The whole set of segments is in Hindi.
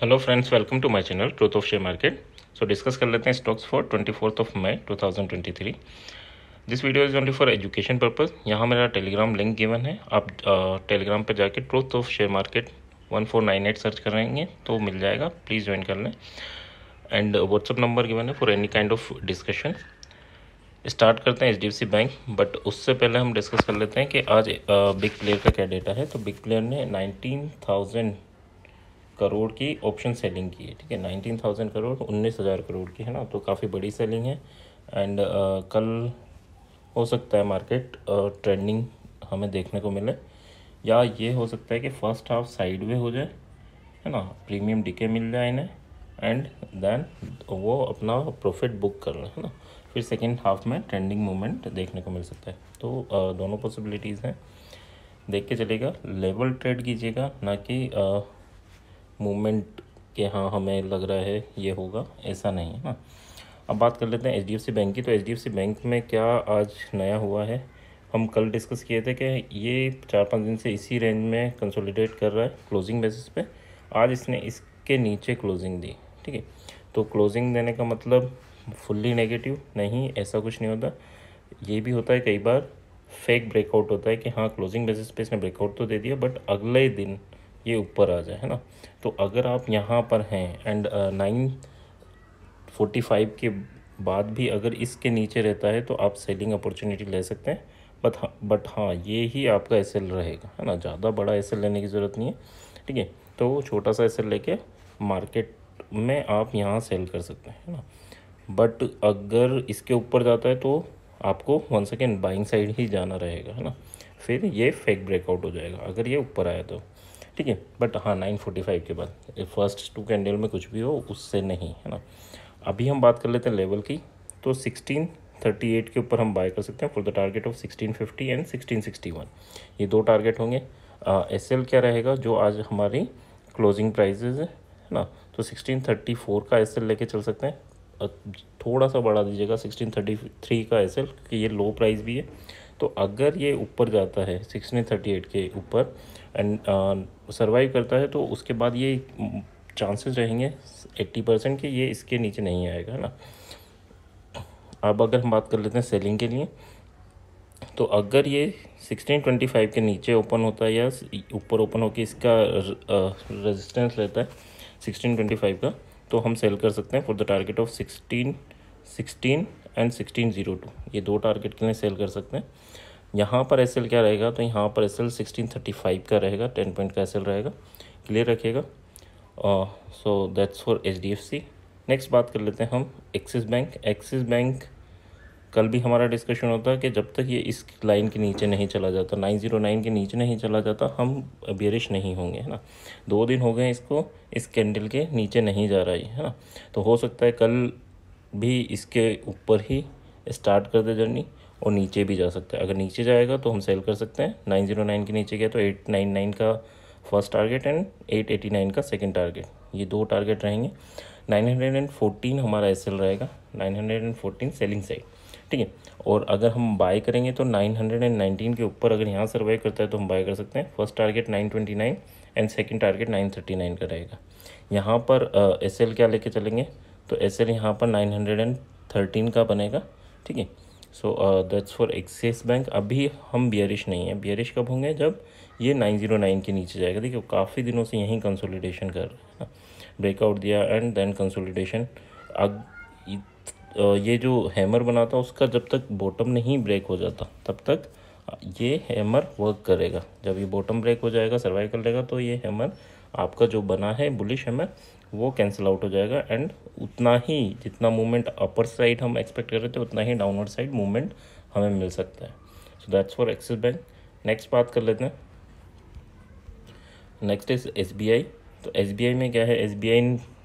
hello friends welcome to my channel truth of share market so discuss कर लेते हैं stocks for twenty fourth of May two thousand twenty three this video is only for education purpose यहाँ मेरा टेलीग्राम लिंक गिवन है आप टेलीग्राम पर जाके truth of share market one four nine eight search करेंगे तो मिल जाएगा प्लीज़ ज्वाइन कर लें एंड व्हाट्सअप नंबर गिवन है for any kind of discussion start करते हैं एच बैंक बट उससे पहले हम डिस्कस कर लेते हैं कि आज बिग प्लेयर का क्या डेटा है तो बिग प्लेयर ने नाइनटीन थाउजेंड करोड़ की ऑप्शन सेलिंग की है ठीक है नाइनटीन थाउजेंड करोड़ उन्नीस हज़ार करोड़ की है ना तो काफ़ी बड़ी सेलिंग है एंड uh, कल हो सकता है मार्केट ट्रेंडिंग uh, हमें देखने को मिले या ये हो सकता है कि फर्स्ट हाफ साइड वे हो जाए है ना प्रीमियम डिके मिल जाए इन्हें एंड देन वो अपना प्रॉफिट बुक कर रहे हैं ना फिर सेकेंड हाफ में ट्रेंडिंग मूवमेंट देखने को मिल सकता है तो uh, दोनों पॉसिबिलिटीज़ हैं देख के चलेगा लेवल ट्रेड कीजिएगा ना कि मूवमेंट कि हाँ हमें लग रहा है ये होगा ऐसा नहीं है ना अब बात कर लेते हैं एच बैंक की तो एच बैंक में क्या आज नया हुआ है हम कल डिस्कस किए थे कि ये चार पाँच दिन से इसी रेंज में कंसोलिडेट कर रहा है क्लोजिंग बेसिस पे आज इसने इसके नीचे क्लोजिंग दी ठीक है तो क्लोजिंग देने का मतलब फुल्ली नेगेटिव नहीं ऐसा कुछ नहीं होता ये भी होता है कई बार फेक ब्रेकआउट होता है कि हाँ क्लोजिंग बेसिस पे इसने ब्रेकआउट तो दे दिया बट अगले दिन ये ऊपर आ जाए है ना तो अगर आप यहाँ पर हैं एंड नाइन फोर्टी फाइव के बाद भी अगर इसके नीचे रहता है तो आप सेलिंग अपॉर्चुनिटी ले सकते हैं बट हाँ बट हाँ ये ही आपका एस रहेगा है ना ज़्यादा बड़ा एस लेने की ज़रूरत नहीं है ठीक है तो छोटा सा एस लेके मार्केट में आप यहाँ सेल कर सकते हैं है ना बट अगर इसके ऊपर जाता है तो आपको वन सेकेंड बाइंग साइड ही जाना रहेगा है ना फिर ये फेक ब्रेकआउट हो जाएगा अगर ये ऊपर आया तो ठीक है बट हाँ नाइन फोर्टी फाइव के बाद फर्स्ट टू कैंडल में कुछ भी हो उससे नहीं है ना अभी हम बात कर लेते हैं लेवल की तो सिक्सटीन थर्टी एट के ऊपर हम बाय कर सकते हैं for the target of sixteen fifty and sixteen sixty one ये दो टारगेट होंगे एस एल क्या रहेगा जो आज हमारी क्लोजिंग प्राइजेज है ना तो सिक्सटीन थर्टी फोर का एस एल लेके चल सकते हैं थोड़ा सा बढ़ा दीजिएगा सिक्सटीन थर्टी थ्री का एस एल क्योंकि ये लो प्राइस भी है तो अगर ये ऊपर जाता है सिक्सटीन थर्टी एट के ऊपर एंड सर्वाइव करता है तो उसके बाद ये चांसेस रहेंगे एट्टी परसेंट कि ये इसके नीचे नहीं आएगा है ना अब अगर हम बात कर लेते हैं सेलिंग के लिए तो अगर ये सिक्सटीन ट्वेंटी फाइव के नीचे ओपन होता है या ऊपर ओपन होकर इसका रेजिस्टेंस रहता है सिक्सटीन ट्वेंटी फाइव का तो हम सेल कर सकते हैं for the target of sixteen sixteen and sixteen zero two ये दो टारगेट के लिए सेल कर सकते हैं यहाँ पर एस क्या रहेगा तो यहाँ पर एस एल का रहेगा टेन पॉइंट का एस रहेगा क्लियर रखिएगा so that's for H D F C next बात कर लेते हैं हम एक्सिस बैंक एक्सिस बैंक कल भी हमारा डिस्कशन होता है कि जब तक ये इस लाइन के नीचे नहीं चला जाता 909 के नीचे नहीं चला जाता हम बेरिश नहीं होंगे है ना दो दिन हो गए इसको इस कैंडल के नीचे नहीं जा रहा है है ना तो हो सकता है कल भी इसके ऊपर ही स्टार्ट कर दे जर्नी और नीचे भी जा सकता है अगर नीचे जाएगा तो हम सेल कर सकते हैं नाइन जीरो नाइन के नीचे गया तो एट नाइन नाइन का first target and eight eighty nine का सेकेंड टारगेट ये दो टारगेट रहेंगे नाइन हंड्रेड एंड फोर्टीन हमारा एस रहेगा nine hundred and fourteen selling side ठीक है और अगर हम बाय करेंगे तो नाइन हंड्रेड एंड नाइनटीन के ऊपर अगर यहाँ सर्वाइव करता है तो हम बाय कर सकते हैं first target nine twenty nine and second target nine thirty nine का रहेगा यहाँ पर एस uh, क्या लेके चलेंगे तो एस एल यहाँ पर नाइन हंड्रेड एंड थर्टीन का बनेगा ठीक है so that's for Axis Bank अभी हम बियरिश नहीं है बियरिश कब होंगे जब ये 909 के नीचे जाएगा देखिए काफ़ी दिनों से यहीं कंसोलिडेशन कर रहा है ब्रेकआउट दिया एंड देन कंसोलिडेशन अब ये जो हैमर बना था उसका जब तक बॉटम नहीं ब्रेक हो जाता तब तक ये हैमर वर्क करेगा जब ये बॉटम ब्रेक हो जाएगा सर्वाइव कर लेगा तो ये हैमर आपका जो बना है बुलिश हैमर वो कैंसिल आउट हो जाएगा एंड उतना ही जितना मूवमेंट अपर साइड हम एक्सपेक्ट कर रहे थे उतना ही डाउनवर्ड साइड मूवमेंट हमें मिल सकता है so that's for Axis Bank next बात कर लेते हैं नेक्स्ट इज एस तो एस में क्या है एस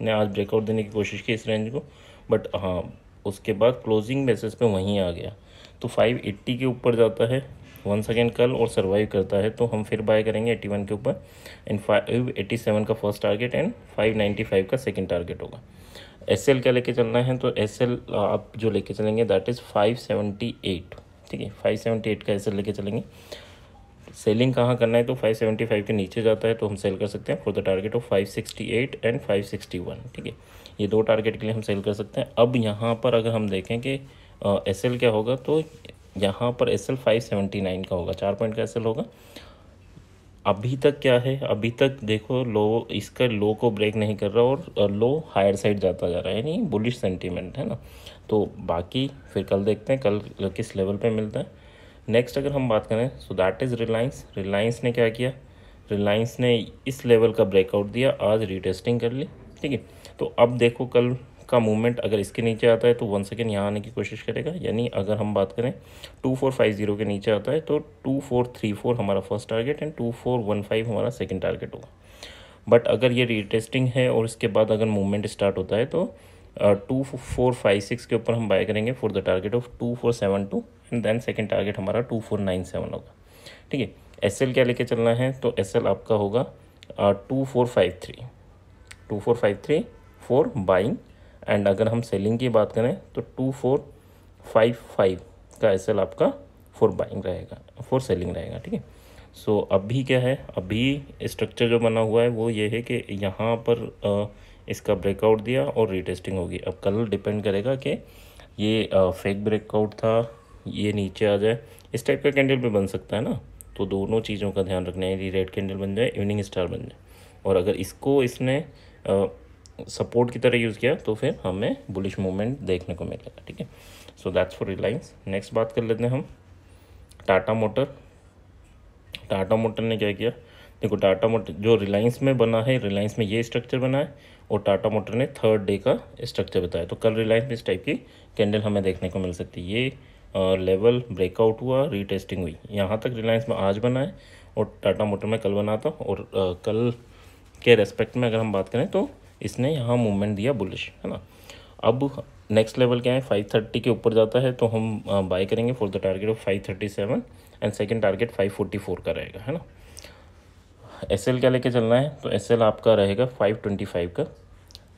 ने आज ब्रेकआउट देने की कोशिश की इस रेंज को बट हाँ उसके बाद क्लोजिंग बेसिस पे वहीं आ गया तो 580 के ऊपर जाता है वन सेकेंड कल और सर्वाइव करता है तो हम फिर बाय करेंगे एट्टी वन के ऊपर एंड फाइव एट्टी सेवन का first target and five ninety five का सेकेंड टारगेट होगा एस एल क्या लेके चलना है तो एस एल आप जो लेके चलेंगे that is five seventy eight ठीक है फाइव सेवेंटी एट का एस एल लेके चलेंगे सेलिंग कहाँ करना है तो फाइव सेवेंटी फाइव के नीचे जाता है तो हम सेल कर सकते हैं for the target of five sixty eight and five sixty one ठीक है ये दो टारगेट के लिए हम सेल कर सकते हैं अब यहाँ पर अगर हम देखें कि एस एल क्या होगा तो यहाँ पर S L five seventy nine का होगा चार पॉइंट का एस एल होगा अभी तक क्या है अभी तक देखो लो इसका लो को ब्रेक नहीं कर रहा और लो हायर साइड जाता जा रहा है यानी बुलिश सेंटीमेंट है ना तो बाकी फिर कल देखते हैं कल किस लेवल पे मिलता है नेक्स्ट अगर हम बात करें so that is Reliance Reliance ने क्या किया रिलायंस ने इस लेवल का ब्रेकआउट दिया आज रीटेस्टिंग कर ली ठीक है तो अब देखो कल का मूवमेंट अगर इसके नीचे आता है तो वन सेकेंड यहाँ आने की कोशिश करेगा यानी अगर हम बात करें टू फोर फाइव जीरो के नीचे आता है तो टू फोर थ्री फोर हमारा first target and two four one five हमारा सेकेंड टारगेट होगा बट अगर ये रीटेस्टिंग है और इसके बाद अगर मूवमेंट स्टार्ट होता है तो टू फोर फाइव सिक्स के ऊपर हम बाय करेंगे for the target of two four seven two and then second target हमारा टू फोर नाइन सेवन होगा ठीक है एस एल क्या लेके चलना है तो एस एल आपका होगा two four five three two four five three four buying and अगर हम सेलिंग की बात करें तो टू फोर फाइव फाइव का एस आपका फॉर बाइंग रहेगा फॉर सेलिंग रहेगा ठीक है सो अभी क्या है अभी स्ट्रक्चर जो बना हुआ है वो ये है कि यहाँ पर आ, इसका ब्रेकआउट दिया और रीटेस्टिंग होगी अब कल डिपेंड करेगा कि ये आ, फेक ब्रेकआउट था ये नीचे आ जाए इस टाइप का कैंडल भी बन सकता है ना तो दोनों चीज़ों का ध्यान रखना है यदि रेड कैंडल बन जाए इवनिंग स्टार बन जाए और अगर इसको इसने आ, सपोर्ट की तरह यूज़ किया तो फिर हमें बुलिश मूवमेंट देखने को मिलेगा ठीक है so that's for Reliance next बात कर लेते हैं हम टाटा मोटर टाटा मोटर ने क्या किया देखो टाटा मोटर जो रिलायंस में बना है रिलायंस में ये स्ट्रक्चर बना है और टाटा मोटर ने थर्ड डे का स्ट्रक्चर बताया तो कल रिलायंस में इस टाइप की कैंडल हमें देखने को मिल सकती है ये लेवल ब्रेकआउट हुआ रीटेस्टिंग हुई यहाँ तक रिलायंस में आज बना है और टाटा मोटर में कल बना था और आ, कल के रेस्पेक्ट में अगर हम बात करें तो इसने यहाँ मूवमेंट दिया बुलिश है ना अब नेक्स्ट लेवल क्या है थर्टी के ऊपर जाता है तो हम बाय करेंगे for the target of five thirty seven and second target five forty four का रहेगा है ना एस क्या लेके चलना है तो एस आपका रहेगा फाइव ट्वेंटी फाइव का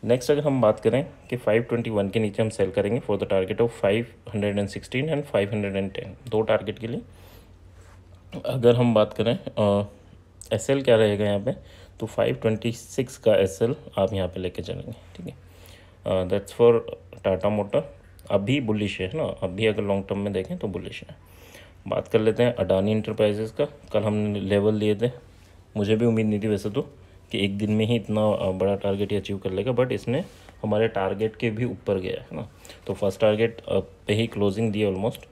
नेक्स्ट अगर हम बात करें कि फाइव ट्वेंटी वन के नीचे हम सेल करेंगे for the target of five hundred and sixteen and and five hundred ten दो टारगेट के लिए अगर हम बात करें एस क्या रहेगा यहाँ पर तो 526 का एस आप यहाँ पे लेके चलेंगे ठीक है दैट्स फॉर टाटा मोटर अभी बुलिश है ना अभी अगर लॉन्ग टर्म में देखें तो बुलिश है बात कर लेते हैं अडानी इंटरप्राइजेस का कल हमने लेवल लिए थे मुझे भी उम्मीद नहीं थी वैसे तो कि एक दिन में ही इतना uh, बड़ा टारगेट ही अचीव कर लेगा बट इसने हमारे टारगेट के भी ऊपर गया है ना तो फर्स्ट टारगेट uh, पे ही क्लोजिंग दी almost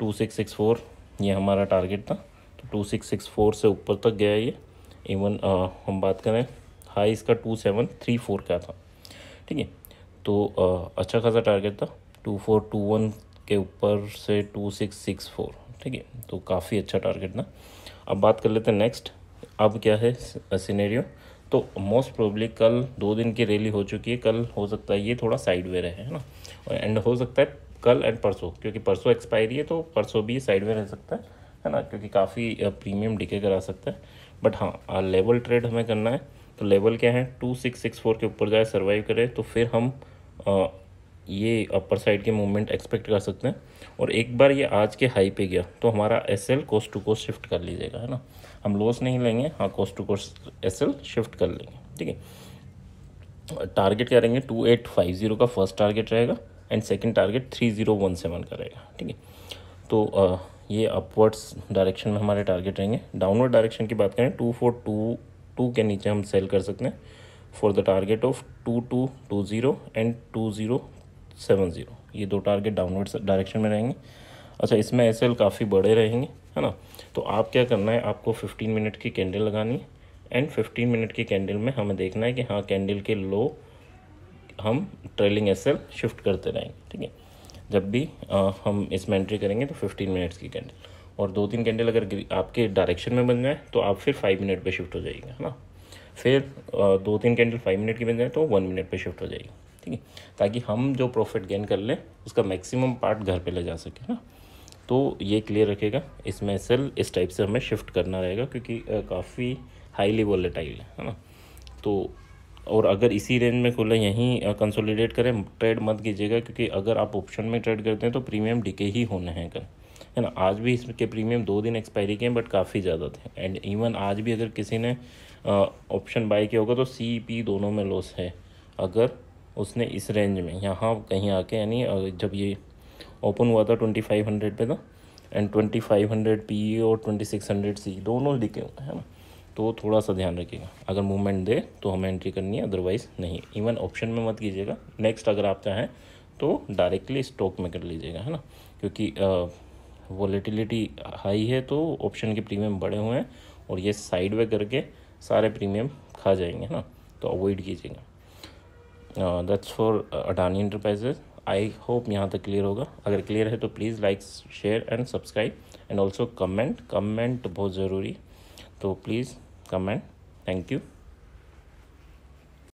two six six four ये हमारा टारगेट था तो टू सिक्स सिक्स फोर से ऊपर तक गया ये इवन हम बात करें हाई इसका टू सेवन थ्री फोर का था ठीक है तो आ, अच्छा खासा टारगेट था टू फोर टू वन के ऊपर से टू सिक्स सिक्स फोर ठीक है तो काफ़ी अच्छा टारगेट था अब बात कर लेते हैं नेक्स्ट अब क्या है सिनेरियो तो मोस्ट प्रोबली कल दो दिन की रैली हो चुकी है कल हो सकता है ये थोड़ा साइड वे रहे है ना एंड हो सकता है कल एंड परसों क्योंकि परसों एक्सपायरी है तो परसों भी साइड वे रह सकता है है ना क्योंकि काफ़ी प्रीमियम डिके करा सकता है बट हाँ लेवल ट्रेड हमें करना है तो लेवल क्या है टू सिक्स सिक्स फोर के ऊपर जाए सर्वाइव करे तो फिर हम आ, ये अपर साइड के मूवमेंट एक्सपेक्ट कर सकते हैं और एक बार ये आज के हाई पे गया तो हमारा S L cost to cost shift कर लीजिएगा है ना हम लॉस नहीं लेंगे हाँ cost to cost S L shift कर लेंगे ठीक है टारगेट क्या रहेंगे टू एट फाइव ज़ीरो का फर्स्ट टारगेट रहेगा and second target three zero one seven का रहेगा ठीक है तो आ, ये अपवर्ड्स डायरेक्शन में हमारे टारगेट रहेंगे डाउनवर्ड डायरेक्शन की बात करें टू फोर टू टू के नीचे हम सेल कर सकते हैं for the target of two two two zero and two zero seven zero ये दो टारगेट डाउनवर्ड डायरेक्शन में रहेंगे अच्छा इसमें एस काफ़ी बड़े रहेंगे है ना तो आप क्या करना है आपको फिफ्टीन मिनट की कैंडल लगानी है एंड फिफ्टीन मिनट की कैंडल में हमें देखना है कि हाँ कैंडल के लो हम ट्रेलिंग एस शिफ्ट करते रहेंगे ठीक है जब भी आ, हम इसमें एंट्री करेंगे तो फिफ्टीन मिनट्स की कैंडल और दो तीन कैंडल अगर आपके डायरेक्शन में बन जाए तो आप फिर फाइव मिनट पर शिफ्ट हो जाएगा है ना फिर आ, दो तीन कैंडल फाइव मिनट की बन जाए तो वन मिनट पर शिफ्ट हो जाएगी ठीक है ताकि हम जो प्रॉफिट गेन कर लें उसका मैक्सिमम पार्ट घर पर ले जा सके ना तो ये क्लियर रखेगा इसमें सेल इस टाइप से हमें शिफ्ट करना रहेगा क्योंकि काफ़ी हाईली वॉलेटाइल है ना तो और अगर इसी रेंज में खुले यहीं कंसोलिडेट करें ट्रेड मत कीजिएगा क्योंकि अगर आप ऑप्शन में ट्रेड करते हैं तो प्रीमियम डिके ही होने हैं कल है ना आज भी इसके प्रीमियम दो दिन एक्सपायरी के हैं बट काफ़ी ज़्यादा थे एंड इवन आज भी अगर किसी ने ऑप्शन बाई किया होगा तो सी पी दोनों में लॉस है अगर उसने इस रेंज में यहाँ कहीं आके यानी जब ये ओपन हुआ था ट्वेंटी फाइव हंड्रेड पे था and twenty five hundred P और ट्वेंटी सिक्स हंड्रेड सी दोनों डिके हुए हैं ना तो थोड़ा सा ध्यान रखिएगा अगर मूवमेंट दे तो हमें एंट्री करनी है अदरवाइज़ नहीं इवन ऑप्शन में मत कीजिएगा नेक्स्ट अगर आप चाहें तो डायरेक्टली स्टॉक में कर लीजिएगा है ना क्योंकि वॉलेटिलिटी हाई है तो ऑप्शन के प्रीमियम बढ़े हुए हैं और ये साइड वे करके सारे प्रीमियम खा जाएंगे है ना तो अवॉइड कीजिएगा that's for Adani Enterprises I hope यहाँ तक क्लियर होगा अगर क्लियर है तो please like share and subscribe and also comment comment बहुत ज़रूरी तो प्लीज़ comment thank you